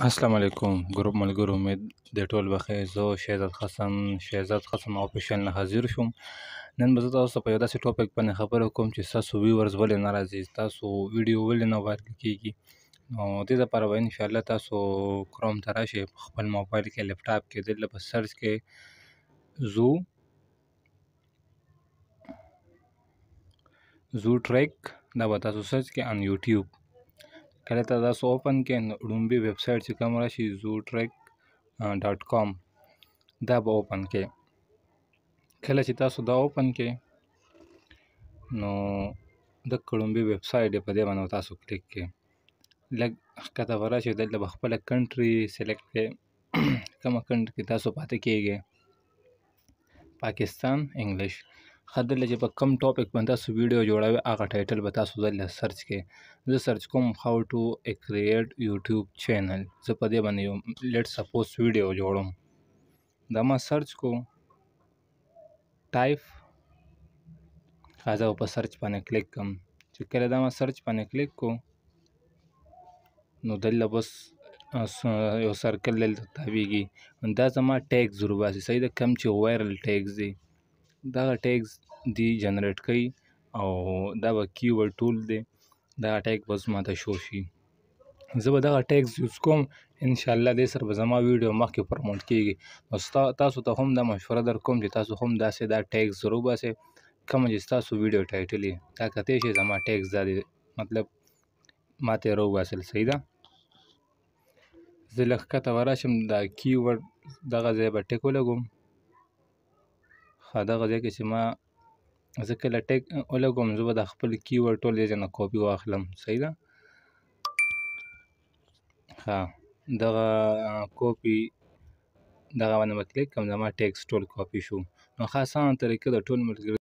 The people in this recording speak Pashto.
السلام علیکم ګروپ ملګرو امید د ټول بخیر زه شهزاد حسن شهزاد حسن افیشل نه حاضر شوم نن به زه تاسو په یو داسې ټاپک باندې خبره کوم چې تاسو ویورز ولې ناراضي تاسو ویډیو ولې نه وایرل کیږي نو د دې لپاره به انشاءالله تاسو کروم ته راشئ خپل موبایل کې لپټاپ کې دلته په سرچ کې زو زو ټریک دا به تاسو سرچ کې ان یوټیوب کله ته تاسو اوپن کړئ نو لومبي ویب سایټ چې کوم راشي زو ټریک ډاټ کام دا به اوپن کړئ کله چې تاسو دا اوپن کړئ نو د کلمبي ویب سایټ په دې باندې تاسو کلیک کړئ لږ ښکته به راشئ دلته به خپله کنټري سلیکټ کړئ کومه کنټري کې تاسو پاتې کیږئ پاکستان انګلیش خدل چې په کم ټاپک باندې تاسو ویډیو جوړوي هغه ټایټل به تاسو دلته سرچ کړئ زه سرچ کوم هاو ټو کریټ یوټیوب چینل زه په دې باندې یو لیټ سپوز ویډیو جوړوم دا ما سرچ کو ټایپ راځه په سرچ باندې کلیک کوم چې کله دا ما سرچ باندې کلیک کو نو دلته بس یو سرکل دلته تاویږي دا زما ټیګ ضرور باسي صحیح ده کم چې وایرل ټیګز دی دغه ټیګز دی جنریټ کوي او دا به کیورډ ټول دی دا ټیګ به زما ته شو شي زه به دغه ټیګز یوز کوم ان شاء الله دې سره به زما ویډیو مخکې پرموټ کیږي نو تاسو ته هم دا مشوره درکوم چې تاسو هم داسې دا ټیګز ضرور باسئ کوم چې تاسو ویډیو ټایټل یې دا کته شي زما ټیکس دا دی مطلب ماته رو واصل صحیح ده زه لکه کته ورشم دا کیورډ دغه ځای به ټیک ولګوم دغه ځای کې چې ما زه کله ټیک ولګوم زه به د خپل کیورډ ټول یې نه کاپي واخلم صحیح ده ها دغه کاپي دغه باندې به کلیک کوم زما ټیکس ټول کاپي شو نو ښه اسانه طریقه د ټول ملګري